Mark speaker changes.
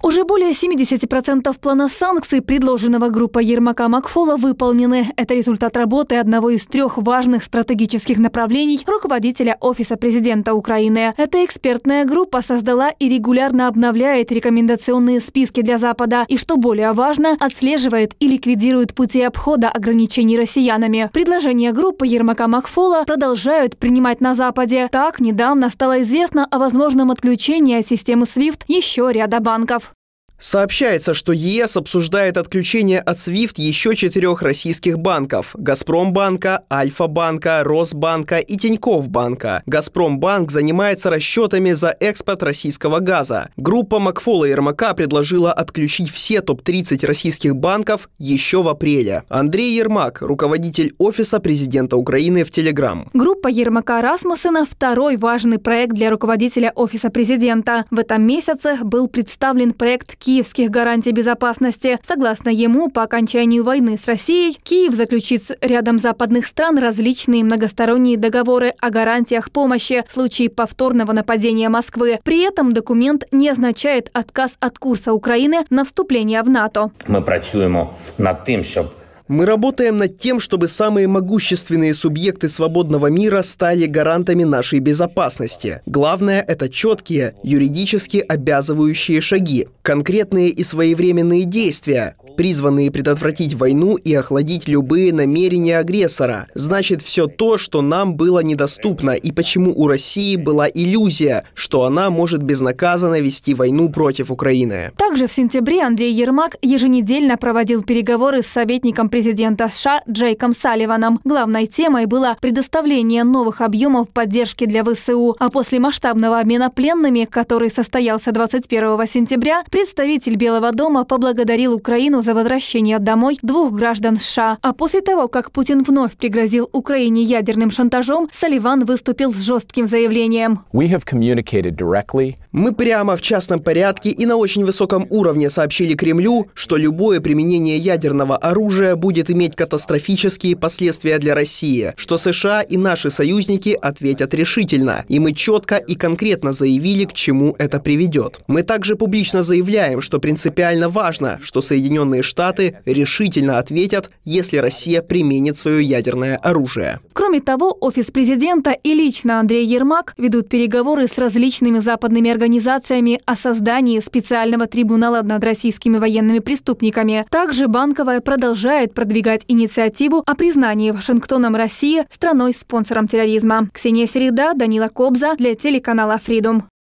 Speaker 1: Уже более 70% плана санкций, предложенного группой Ермака Макфола, выполнены. Это результат работы одного из трех важных стратегических направлений руководителя Офиса президента Украины. Эта экспертная группа создала и регулярно обновляет рекомендационные списки для Запада и, что более важно, отслеживает и ликвидирует пути обхода ограничений россиянами. Предложения группы Ермака Макфола продолжают принимать на Западе. Так, недавно стало известно о возможном отключении от системы SWIFT еще ряда банков.
Speaker 2: Сообщается, что ЕС обсуждает отключение от SWIFT еще четырех российских банков – «Газпромбанка», «Альфа-банка», «Росбанка» и «Тинькофф-банка». «Газпромбанк» занимается расчетами за экспорт российского газа. Группа Макфола и Ермака предложила отключить все топ-30 российских банков еще в апреле. Андрей Ермак, руководитель Офиса президента Украины в Телеграм.
Speaker 1: Группа Ермака Расмусена – второй важный проект для руководителя Офиса президента. В этом месяце был представлен проект киевских гарантий безопасности. Согласно ему, по окончанию войны с Россией Киев заключит с рядом западных стран различные многосторонние договоры о гарантиях помощи в случае повторного нападения Москвы. При этом документ не означает отказ от курса Украины на вступление в НАТО. Мы працюємо над тем, чтобы
Speaker 2: мы работаем над тем, чтобы самые могущественные субъекты свободного мира стали гарантами нашей безопасности. Главное – это четкие, юридически обязывающие шаги, конкретные и своевременные действия, призванные предотвратить войну и охладить любые намерения агрессора. Значит, все то, что нам было недоступно, и почему у России была иллюзия, что она может безнаказанно вести войну против Украины.
Speaker 1: Также в сентябре Андрей Ермак еженедельно проводил переговоры с советником президента США Джейком Салливаном. Главной темой было предоставление новых объемов поддержки для ВСУ, а после масштабного обмена пленными, который состоялся 21 сентября, представитель Белого дома поблагодарил Украину за за возвращение домой двух граждан США. А после того, как Путин вновь пригрозил Украине ядерным шантажом, Салливан выступил с жестким заявлением.
Speaker 2: Мы прямо в частном порядке и на очень высоком уровне сообщили Кремлю, что любое применение ядерного оружия будет иметь катастрофические последствия для России, что США и наши союзники ответят решительно, и мы четко и конкретно заявили, к чему это приведет. Мы также публично заявляем, что принципиально важно, что Соединенные Соединенные Штаты решительно ответят, если Россия применит свое ядерное оружие.
Speaker 1: Кроме того, Офис президента и лично Андрей Ермак ведут переговоры с различными западными организациями о создании специального трибунала над российскими военными преступниками. Также Банковая продолжает продвигать инициативу о признании Вашингтоном России страной-спонсором терроризма. Ксения Середа, Данила Кобза для телеканала Freedom.